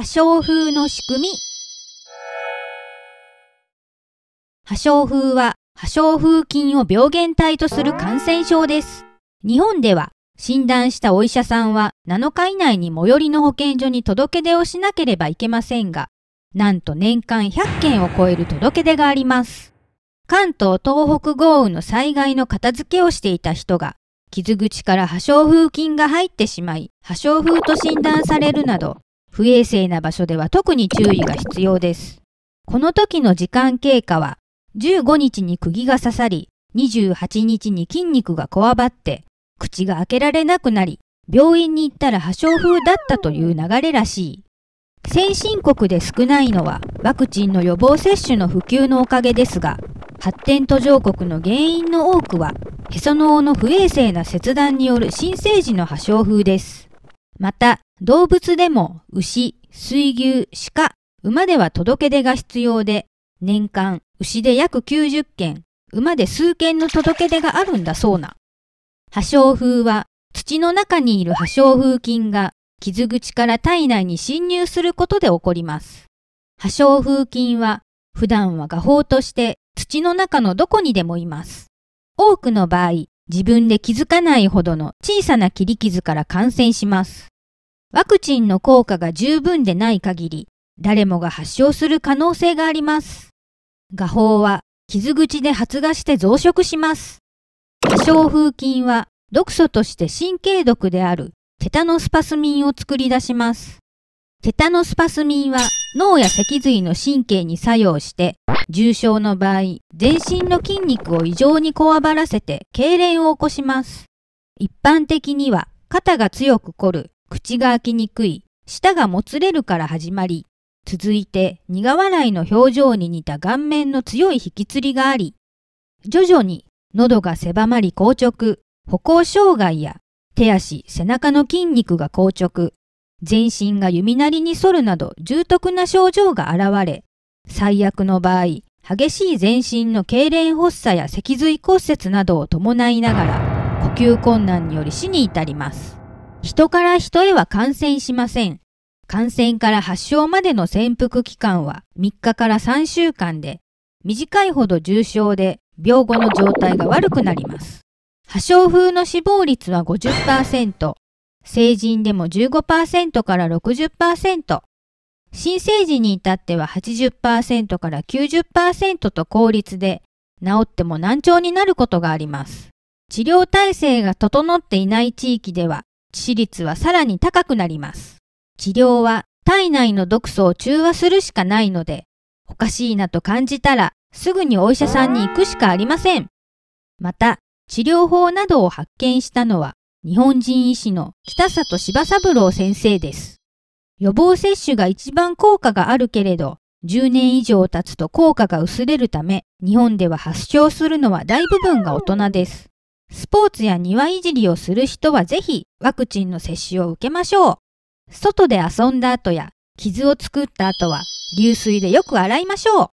破傷風の仕組み。破傷風は破傷風菌を病原体とする感染症です。日本では診断したお医者さんは7日以内に最寄りの保健所に届け出をしなければいけませんが、なんと年間100件を超える届け出があります。関東東北豪雨の災害の片付けをしていた人が、傷口から破傷風菌が入ってしまい、破傷風と診断されるなど、不衛生な場所では特に注意が必要です。この時の時間経過は、15日に釘が刺さり、28日に筋肉がこわばって、口が開けられなくなり、病院に行ったら破傷風だったという流れらしい。先進国で少ないのはワクチンの予防接種の普及のおかげですが、発展途上国の原因の多くは、へその緒の不衛生な切断による新生児の破傷風です。また、動物でも牛、水牛、鹿、馬では届け出が必要で、年間牛で約90件、馬で数件の届け出があるんだそうな。破傷風は土の中にいる破傷風菌が傷口から体内に侵入することで起こります。破傷風菌は普段は画法として土の中のどこにでもいます。多くの場合、自分で気づかないほどの小さな切り傷から感染します。ワクチンの効果が十分でない限り、誰もが発症する可能性があります。画法は傷口で発芽して増殖します。破傷風菌は毒素として神経毒であるテタノスパスミンを作り出します。テタノスパスミンは脳や脊髄の神経に作用して重症の場合、全身の筋肉を異常にこわばらせて痙攣を起こします。一般的には肩が強く凝る、口が開きにくい、舌がもつれるから始まり、続いて苦笑いの表情に似た顔面の強い引きつりがあり、徐々に喉が狭まり硬直、歩行障害や手足、背中の筋肉が硬直、全身が弓なりに反るなど重篤な症状が現れ、最悪の場合、激しい全身の痙攣発作や脊髄骨折などを伴いながら、呼吸困難により死に至ります。人から人へは感染しません。感染から発症までの潜伏期間は3日から3週間で、短いほど重症で病後の状態が悪くなります。破傷風の死亡率は50%、成人でも15%から60%、新生児に至っては80%から90%と効率で、治っても難聴になることがあります。治療体制が整っていない地域では、致死率はさらに高くなります。治療は体内の毒素を中和するしかないので、おかしいなと感じたらすぐにお医者さんに行くしかありません。また、治療法などを発見したのは日本人医師の北里柴三郎先生です。予防接種が一番効果があるけれど、10年以上経つと効果が薄れるため、日本では発症するのは大部分が大人です。スポーツや庭いじりをする人はぜひワクチンの接種を受けましょう。外で遊んだ後や傷を作った後は流水でよく洗いましょう。